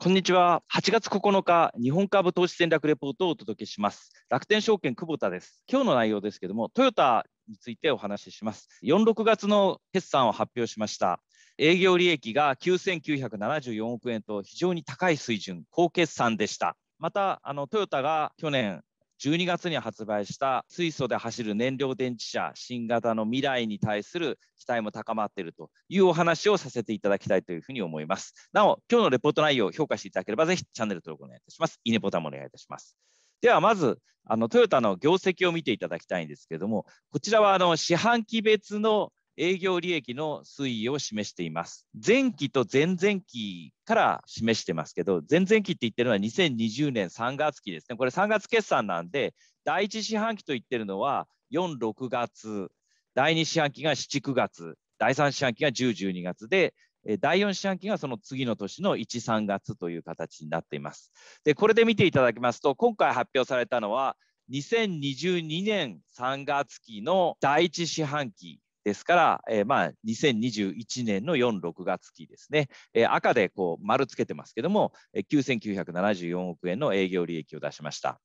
こんにちは。8月9日、日本株投資戦略レポートをお届けします。楽天証券久保田です。今日の内容ですけども、トヨタについてお話しします。4、6月の決算を発表しました。営業利益が9974億円と非常に高い水準、高決算でした。またあのトヨタが去年12月に発売した水素で走る燃料電池車新型の未来に対する期待も高まっているというお話をさせていただきたいというふうに思います。なお、今日のレポート内容を評価していただければ、ぜひチャンネル登録お願いいたします。いいねボタンもお願いいたします。ではまずあのトヨタの業績を見ていただきたいんですけれどもこちらはあの四半期別の営業利益の推移を示しています。前期と前々期から示してますけど、前々期って言ってるのは2020年3月期ですね。これ3月決算なんで、第1四半期と言ってるのは4、6月、第2四半期が7、9月、第3四半期が10、12月で、第4四半期がその次の年の1、3月という形になっています。で、これで見ていただきますと、今回発表されたのは、2022年3月期の第1四半期ですから、えー、まあ2021年の4、6月期ですね、えー、赤でこう丸つけてますけども、え9974億円の営業利益を出しました。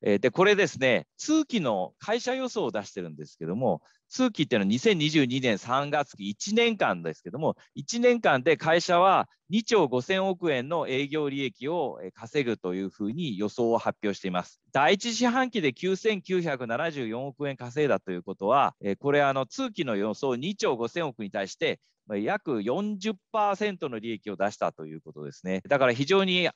えでこれですね、通期の会社予想を出してるんですけども、通期っていうのは2022年3月期1年間ですけども、1年間で会社は2兆5000億円の営業利益を稼ぐというふうに予想を発表しています。第1四半期で9974億円稼いだということは、これあの通期の予想2兆5000億に対して約40%の利益を出したということですね。だから非常に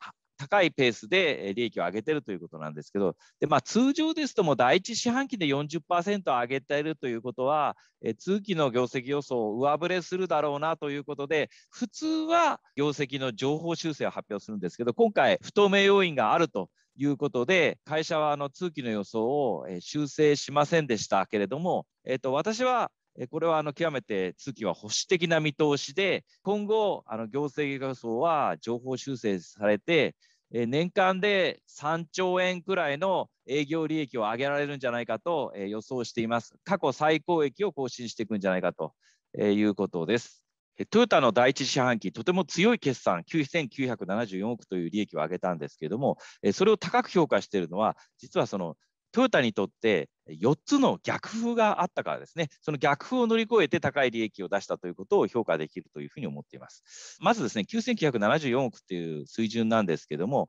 高いペースで利益を上げてるということなんですけど、でまあ、通常ですと、も第1四半期で40%上げているということは、え通期の業績予想を上振れするだろうなということで、普通は業績の情報修正を発表するんですけど、今回、不透明要因があると。いうことで会社はあの通期の予想を修正しませんでしたけれども、えっと、私はこれはあの極めて通期は保守的な見通しで、今後、あの行政予想は情報修正されて、年間で3兆円くらいの営業利益を上げられるんじゃないかと予想しています。過去最高益を更新していくんじゃないかということです。トヨタの第1四半期、とても強い決算、9974億という利益を上げたんですけれども、それを高く評価しているのは、実はそのトヨタにとって4つの逆風があったからですね、その逆風を乗り越えて高い利益を出したということを評価できるというふうに思っています。まずですね、9974億という水準なんですけども、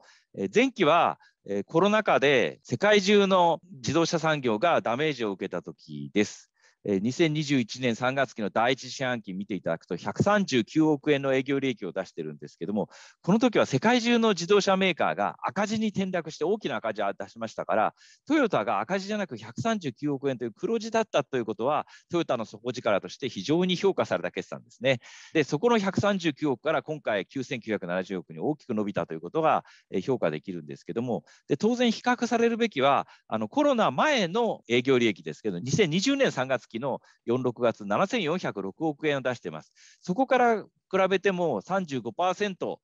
前期はコロナ禍で世界中の自動車産業がダメージを受けた時です。え2021年3月期の第一四半期見ていただくと139億円の営業利益を出してるんですけどもこの時は世界中の自動車メーカーが赤字に転落して大きな赤字を出しましたからトヨタが赤字じゃなく139億円という黒字だったということはトヨタの底力として非常に評価された決算ですねでそこの139億から今回9970億に大きく伸びたということが評価できるんですけどもで当然比較されるべきはあのコロナ前の営業利益ですけど2020年3月期期の4、6月、7406億円を出しています。そこから比べても35%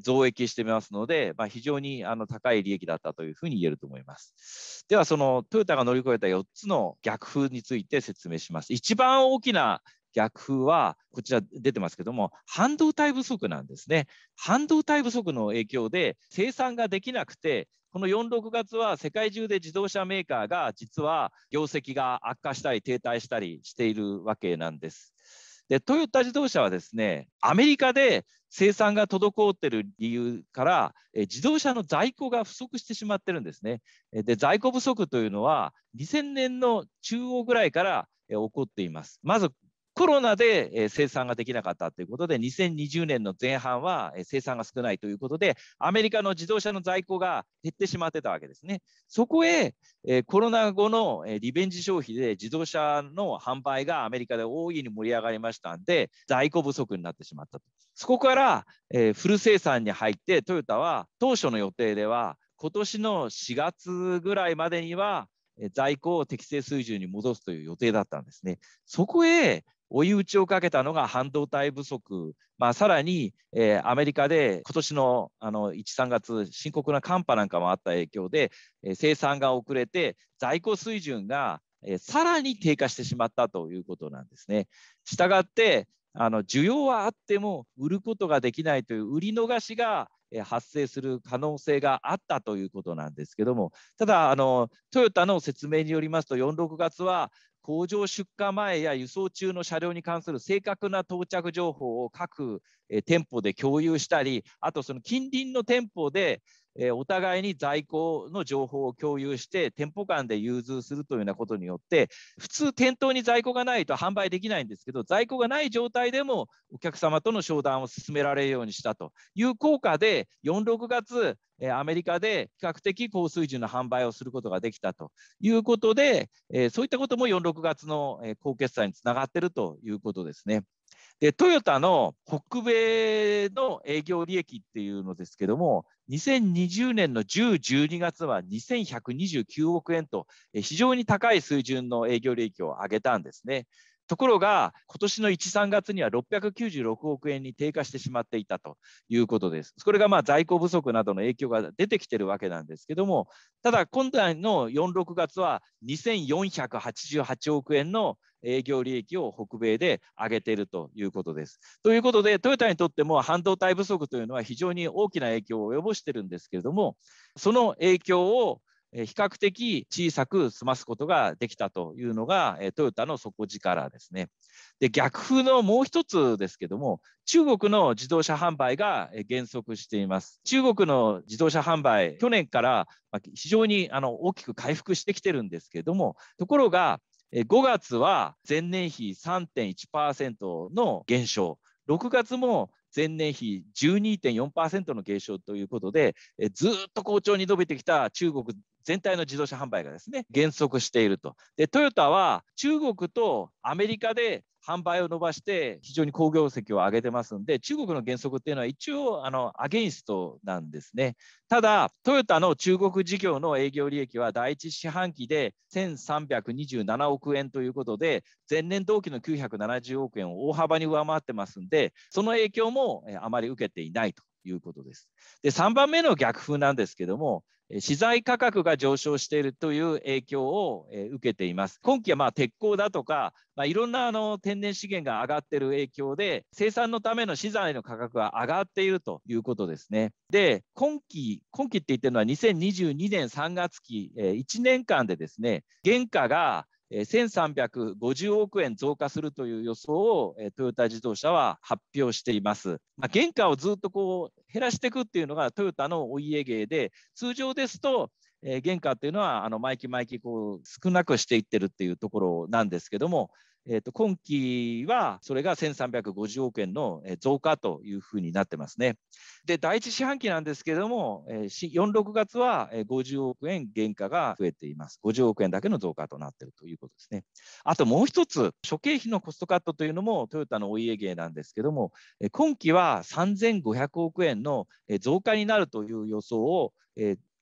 増益してますので、まあ、非常にあの高い利益だったというふうに言えると思います。では、そのトヨタが乗り越えた4つの逆風について説明します。一番大きな逆風は、こちら出てますけども、半導体不足なんですね。半導体不足の影響で、生産ができなくて、この4、6月は世界中で自動車メーカーが実は業績が悪化したり停滞したりしているわけなんです。でトヨタ自動車はですねアメリカで生産が滞っている理由から自動車の在庫が不足してしまってるんですね。で在庫不足というのは2000年の中央ぐらいから起こっています。まずコロナで生産ができなかったということで、2020年の前半は生産が少ないということで、アメリカの自動車の在庫が減ってしまってたわけですね。そこへコロナ後のリベンジ消費で自動車の販売がアメリカで大いに盛り上がりましたんで、在庫不足になってしまったと。そこからフル生産に入って、トヨタは当初の予定では、今年の4月ぐらいまでには在庫を適正水準に戻すという予定だったんですね。そこへ追い打ちをかけたのが半導体不足、まあ、さらに、えー、アメリカで今年のあの1、3月、深刻な寒波なんかもあった影響で、えー、生産が遅れて、在庫水準が、えー、さらに低下してしまったということなんですね。したがってあの需要はあっても売ることができないという売り逃しが発生する可能性があったということなんですけどもただあのトヨタの説明によりますと46月は工場出荷前や輸送中の車両に関する正確な到着情報を各店舗で共有したりあとその近隣の店舗でえお互いに在庫の情報を共有して店舗間で融通するというようなことによって普通店頭に在庫がないと販売できないんですけど在庫がない状態でもお客様との商談を進められるようにしたという効果で46月アメリカで比較的高水準の販売をすることができたということでそういったことも46月の高決算につながっているということですね。で、トヨタの北米の営業利益っていうのですけども、2020年の10、12月は2129億円と、非常に高い水準の営業利益を上げたんですね。ところが、今年の1、3月には696億円に低下してしまっていたということです。これがまあ在庫不足などの影響が出てきてるわけなんですけども、ただ、今回の4、6月は2488億円の営業利益を北米で上げているということです。ということで、トヨタにとっても半導体不足というのは非常に大きな影響を及ぼしてるんですけれども、その影響を比較的小さく済ますことができたというのがトヨタの底力ですね。で逆風のもう一つですけども中国の自動車販売が減速しています。中国の自動車販売去年から非常にあの大きく回復してきてるんですけれどもところが5月は前年比3.1%の減少、6月も前年比12.4%の減少ということで、ずっと好調に伸びてきた中国全体の自動車販売がですね、減速していると。で、トヨタは中国とアメリカで販売を伸ばして、非常に好業績を上げてますんで、中国の原則っていうのは一応、あの、アゲインストなんですね。ただ、トヨタの中国事業の営業利益は第1四半期で1327億円ということで、前年同期の970億円を大幅に上回ってますんで、その影響もあまり受けていないということです。で3番目の逆風なんですけども資材価格が上昇しているという影響を受けています。今期はまあ鉄鋼だとか、まあ、いろんなあの天然資源が上がっている影響で、生産のための資材の価格が上がっているということですね。で、今期、今期って言ってるのは2022年3月期、1年間でですね、原価が1350億円増加するという予想をトヨタ自動車は発表しています。まあ、原価をずっとこう減らしていくっていうのがトヨタのお家芸で通常ですと原価っていうのはあの毎期毎期こう少なくしていってるっていうところなんですけどもえと、今期はそれが1350億円の増加というふうになってますね。で、第1四半期なんですけれども、4、6月は50億円減価が増えています。50億円だけの増加となっているということですね。あともう一つ、諸経費のコストカットというのもトヨタのお家芸なんですけども、今期は3500億円の増加になるという予想を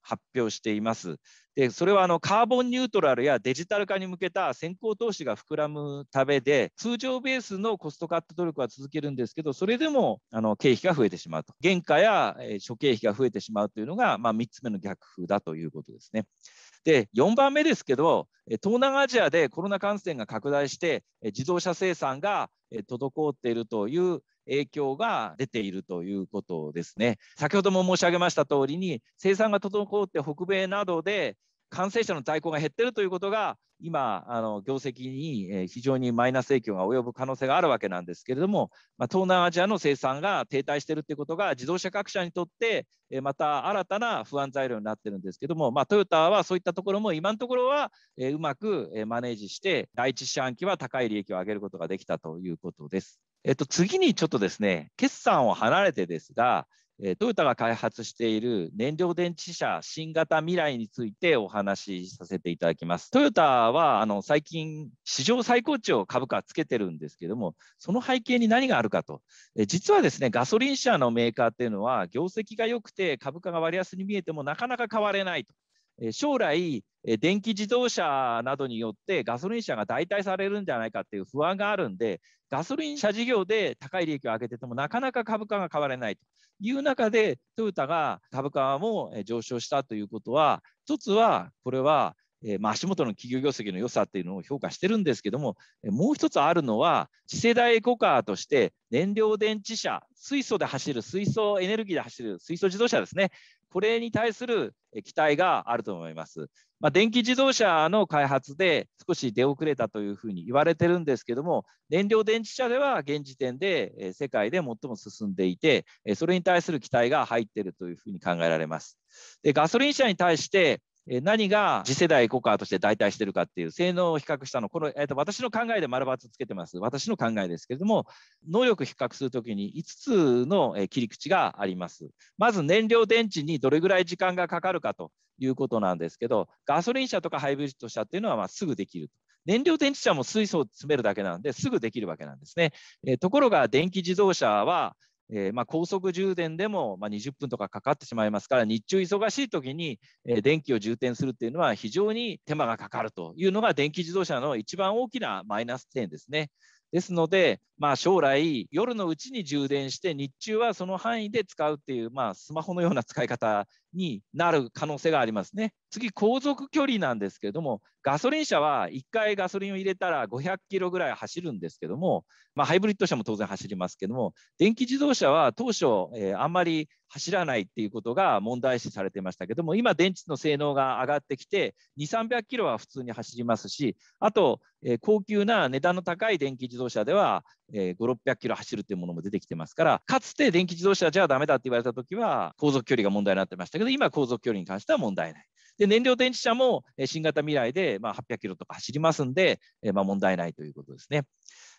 発表しています。でそれはあのカーボンニュートラルやデジタル化に向けた先行投資が膨らむためで通常ベースのコストカット努力は続けるんですけどそれでもあの経費が増えてしまうと原価や、え諸経費が増えてしまうというのが、まあ、3つ目の逆風だということですね。で4番目ですけど東南アジアでコロナ感染が拡大して自動車生産が滞っているという影響が出ているということですね。先ほども申し上げました通りに生産が滞って北米などで感染者の在庫が減っているということが、今、あの業績に非常にマイナス影響が及ぶ可能性があるわけなんですけれども、まあ、東南アジアの生産が停滞しているということが、自動車各社にとって、また新たな不安材料になってるんですけども、まあ、トヨタはそういったところも、今のところはうまくマネージして、第一四半期は高い利益を上げることができたということです。えっと、次にちょっとですね、決算を離れてですが、トヨタが開発している燃料電池車新型未来についてお話しさせていただきます。トヨタはあの最近史上最高値を株価つけてるんですけども、その背景に何があるかと。え実はですね、ガソリン車のメーカーっていうのは業績が良くて株価が割安に見えてもなかなか変われないと。将来電気自動車などによってガソリン車が代替されるんじゃないかっていう不安があるんでガソリン車事業で高い利益を上げててもなかなか株価が変われないという中でトヨタが株価も上昇したということは一つはこれはえまあ、足元の企業業績の良さっていうのを評価してるんですけども、もう一つあるのは、次世代エコカーとして、燃料電池車、水素で走る、水素エネルギーで走る、水素自動車ですね、これに対する期待があると思います。まあ、電気自動車の開発で少し出遅れたというふうに言われてるんですけども、燃料電池車では現時点で世界で最も進んでいて、それに対する期待が入っているというふうに考えられます。でガソリン車に対して何が次世代コカーとして代替してるかっていう性能を比較したのこの、えー、と私の考えで丸バツつけてます私の考えですけれども能力比較するときに5つの切り口がありますまず燃料電池にどれぐらい時間がかかるかということなんですけどガソリン車とかハイブリッド車っていうのはまあすぐできると燃料電池車も水素を詰めるだけなのですぐできるわけなんですね、えところが電気自動車はえー、まあ、高速充電でも、ま20分とかかかってしまいますから日中忙しい時に、え電気を充填するっていうのは非常に手間がかかるというのが電気自動車の一番大きなマイナス点ですね。ですので、まあ、将来夜のうちに充電して日中はその範囲で使うっていう、まあ、スマホのような使い方になる可能性がありますね。次、航続距離なんですけれども、ガソリン車は1回ガソリンを入れたら500キロぐらい走るんですけども、まあ、ハイブリッド車も当然走りますけども、電気自動車は当初、えー、あんまり走らないっていうことが問題視されてましたけども、今、電池の性能が上がってきて、2、300キロは普通に走りますし、あと、えー、高級な値段の高い電気自動車では、えー、5、600キロ走るというものも出てきてますから、かつて電気自動車じゃダメだって言われたときは、航続距離が問題になってましたけど、今、航続距離に関しては問題ない。で燃料電池車も新型未来でま800キロとか走りますんで、まあ、問題ないということですね。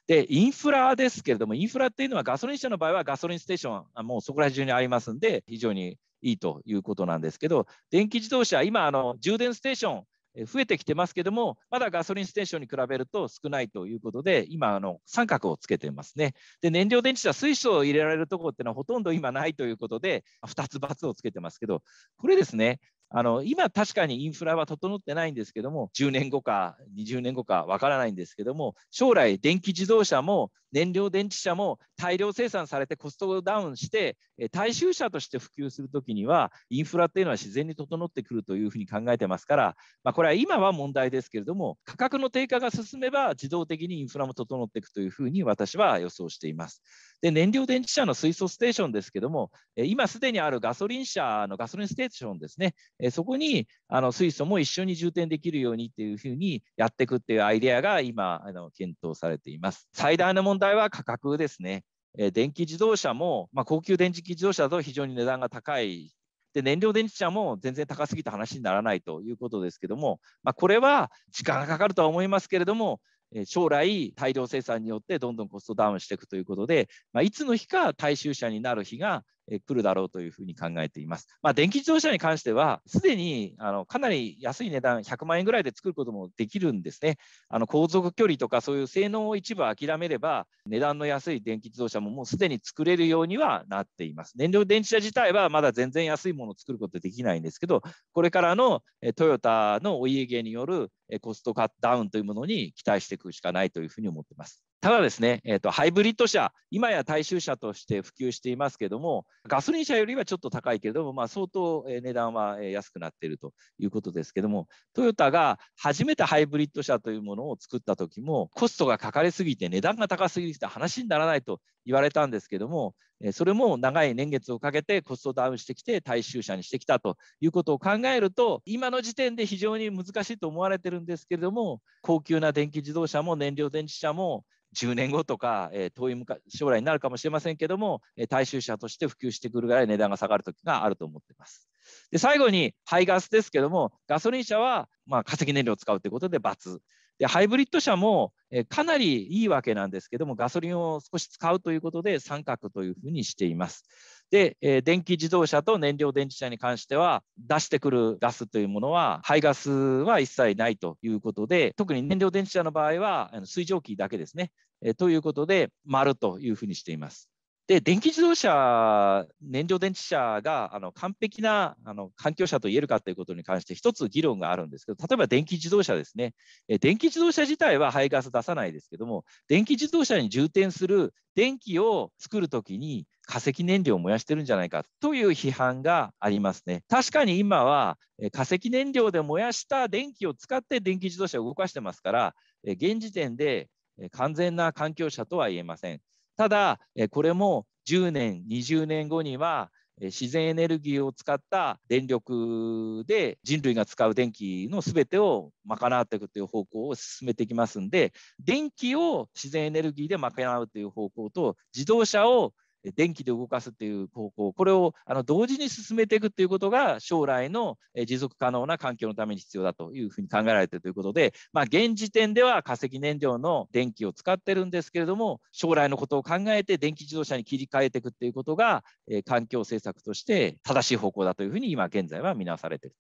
で、インフラですけれども、インフラっていうのはガソリン車の場合はガソリンステーション、もうそこら中にありますんで、非常にいいということなんですけど、電気自動車、今あの、充電ステーション、増えてきてますけども、まだガソリンステーションに比べると少ないということで、今、あの三角をつけてますね。で、燃料電池は水素を入れられるところっていうのはほとんど今ないということで、2つ×をつけてますけど、これですね、あの今確かにインフラは整ってないんですけども10年後か20年後かわからないんですけども将来電気自動車も燃料電池車も大量生産されてコストダウンして大衆車として普及するときにはインフラっていうのは自然に整ってくるというふうに考えてますから、まあ、これは今は問題ですけれども価格の低下が進めば自動的にインフラも整っていくというふうに私は予想しています。で燃料電池車の水素ステーションですけども今すでにあるガソリン車のガソリンステーションですねえそこにあの水素も一緒に充填できるようにっていうふうにやっていくっていうアイデアが今あの検討されています。最大の問題は価格ですね。え電気自動車も、まあ、高級電気自動車だと非常に値段が高いで燃料電池車も全然高すぎた話にならないということですけども、まあ、これは時間がかかるとは思いますけれども将来大量生産によってどんどんコストダウンしていくということで、まあ、いつの日か大衆車になる日がえ来るだろうというふうに考えています。まあ、電気自動車に関しては、すでにあのかなり安い値段、100万円ぐらいで作ることもできるんですね。あの航続距離とか、そういう性能を一部諦めれば、値段の安い電気自動車ももうすでに作れるようにはなっています。燃料電池車自体はまだ全然安いものを作ることできないんですけど、これからのえトヨタのお家芸によるコストカットダウンというものに期待していくしかないというふうに思っています。ただですね、えーと、ハイブリッド車、今や大衆車として普及していますけども、ガソリン車よりはちょっと高いけれども、まあ、相当値段は安くなっているということですけども、トヨタが初めてハイブリッド車というものを作った時も、コストがかかりすぎて、値段が高すぎて話にならないと言われたんですけども、それも長い年月をかけてコストダウンしてきて大衆車にしてきたということを考えると今の時点で非常に難しいと思われてるんですけれども高級な電気自動車も燃料電池車も10年後とか、え遠い将来になるかもしれませんけども、え大衆車として普及してくるぐらい値段が下がる時があると思っています。で最後に排ガスですけどもガソリン車はまあ、化石燃料を使うということで×。でハイブリッド車もかなりいいわけなんですけどもガソリンを少し使うということで三角というふうにしています。で電気自動車と燃料電池車に関しては出してくるガスというものは排ガスは一切ないということで特に燃料電池車の場合は水蒸気だけですねということで丸というふうにしています。で電気自動車、燃料電池車があの完璧なあの環境車と言えるかということに関して、一つ議論があるんですけど、例えば電気自動車ですね、え電気自動車自体は排ガス出さないですけども、電気自動車に充填する電気を作るときに、化石燃料を燃やしてるんじゃないかという批判がありますね。確かに今は化石燃料で燃やした電気を使って電気自動車を動かしてますから、現時点で完全な環境車とは言えません。ただ、これも10年、20年後には、自然エネルギーを使った電力で人類が使う電気の全てを賄っていくという方向を進めていきますんで電気を自然エネルギーで賄うという方向と自動車を電気で動かすっていう方向、これをあの同時に進めていくっていうことが将来の持続可能な環境のために必要だというふうに考えられているということで、まあ、現時点では化石燃料の電気を使ってるんですけれども、将来のことを考えて電気自動車に切り替えていくっていうことが、え環境政策として正しい方向だというふうに今現在は見なされている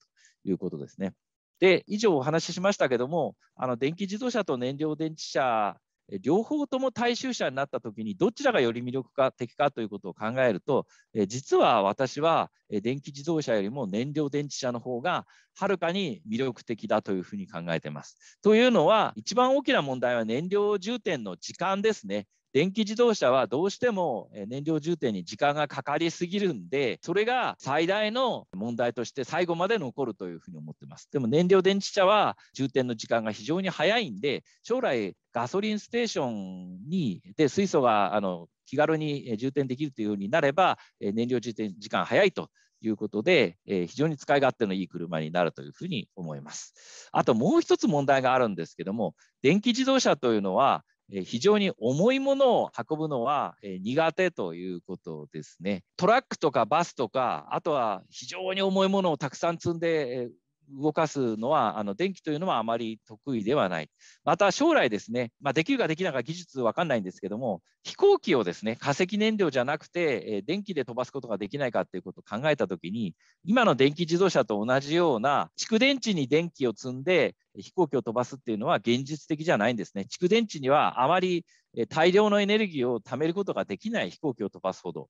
ということですね。で以上お話ししましたけどもあの電気自動車と燃料電池車両方とも大衆者になった時にどちらがより魅力的かということを考えると実は私は電気自動車よりも燃料電池車の方がはるかに魅力的だというふうに考えてます。というのは一番大きな問題は燃料充填の時間ですね。電気自動車はどうしても燃料充填に時間がかかりすぎるんで、それが最大の問題として最後まで残るというふうに思ってます。でも燃料電池車は充填の時間が非常に早いんで、将来ガソリンステーションにで水素があの気軽に充填できるというようになれば、燃料充填時間早いということで、え非常に使い勝手のいい車になるというふうに思います。あともう一つ問題があるんですけども、電気自動車というのは、非常に重いものを運ぶのは苦手ということですね。トラックとかバスとかあとは非常に重いものをたくさん積んで動かすのはあの電気というのはあまり得意ではない。また将来ですね、まあ、できるかできないか技術わかんないんですけども、飛行機をですね化石燃料じゃなくて、え電気で飛ばすことができないかっていうことを考えたときに、今の電気自動車と同じような蓄電池に電気を積んで飛行機を飛ばすっていうのは現実的じゃないんですね。蓄電池にはあまり大量のエネルギーを貯めることができない飛行機を飛ばすほど。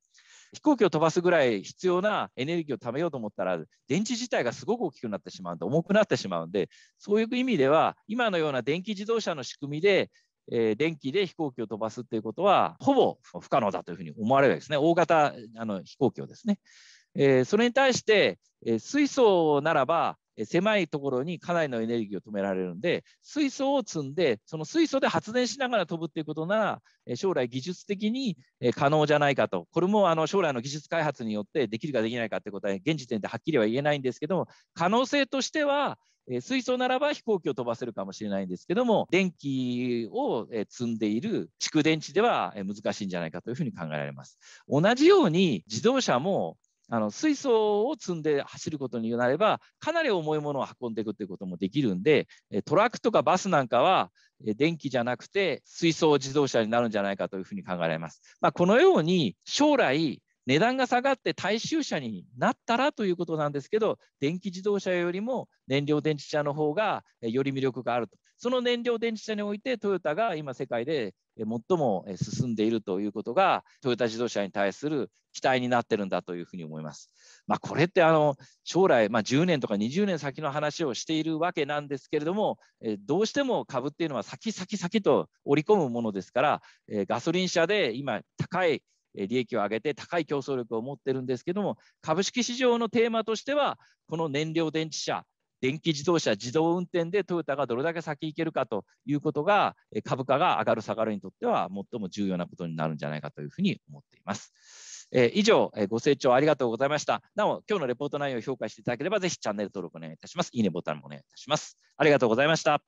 飛行機を飛ばすぐらい必要なエネルギーを貯めようと思ったら電池自体がすごく大きくなってしまうとで重くなってしまうのでそういう意味では今のような電気自動車の仕組みでえー、電気で飛行機を飛ばすということはほぼ不可能だというふうに思われるわけですね大型あの飛行機をですね、えー、それに対して、えー、水素ならば狭いところにかなりのエネルギーを止められるんで水素を積んでその水素で発電しながら飛ぶっていうことなら将来技術的に可能じゃないかとこれもあの将来の技術開発によってできるかできないかってことは現時点ではっきりは言えないんですけども可能性としては水素ならば飛行機を飛ばせるかもしれないんですけども電気を積んでいる蓄電池では難しいんじゃないかというふうに考えられます。同じように自動車もあの水素を積んで走ることになればかなり重いものを運んでいくということもできるんでトラックとかバスなんかは電気じゃなくて水素自動車になるんじゃないかというふうに考えられます。まあ、このように将来値段が下がって大衆車になったらということなんですけど電気自動車よりも燃料電池車の方がより魅力があるとその燃料電池車においてトヨタが今世界で最も進んでいるということがトヨタ自動車に対する期待になってるんだというふうに思います。まあ、これってあの将来、まあ、10年とか20年先の話をしているわけなんですけれども、えどうしても株っていうのは先先先と織り込むものですから、えガソリン車で今高い利益を上げて高い競争力を持ってるんですけども株式市場のテーマとしてはこの燃料電池車電気自動車、自動運転でトヨタがどれだけ先行けるかということが、株価が上がる下がるにとっては最も重要なことになるんじゃないかというふうに思っています。えー、以上、えー、ご清聴ありがとうございました。なお、今日のレポート内容を評価していただければ、ぜひチャンネル登録お願いいたします。いいねボタンもお願いいたします。ありがとうございました。